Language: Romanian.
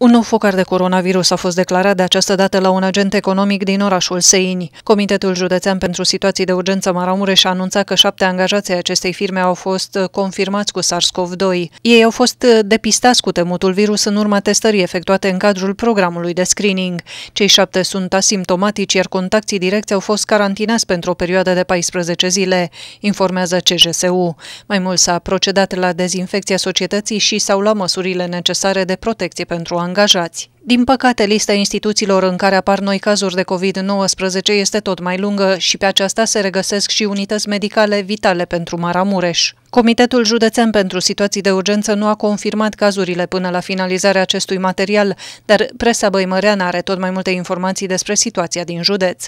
Un nou focar de coronavirus a fost declarat de această dată la un agent economic din orașul Seini. Comitetul Județean pentru Situații de Urgență Maramureș a anunțat că șapte angajații acestei firme au fost uh, confirmați cu SARS-CoV-2. Ei au fost uh, depistați cu temutul virus în urma testării efectuate în cadrul programului de screening. Cei șapte sunt asimptomatici, iar contactii direcți au fost carantinați pentru o perioadă de 14 zile, informează CJSU. Mai mult s-a procedat la dezinfecția societății și s-au luat măsurile necesare de protecție pentru angajații angajați. Din păcate, lista instituțiilor în care apar noi cazuri de COVID-19 este tot mai lungă și pe aceasta se regăsesc și unități medicale vitale pentru Maramureș. Comitetul Județean pentru Situații de Urgență nu a confirmat cazurile până la finalizarea acestui material, dar presa băimăreană are tot mai multe informații despre situația din județ.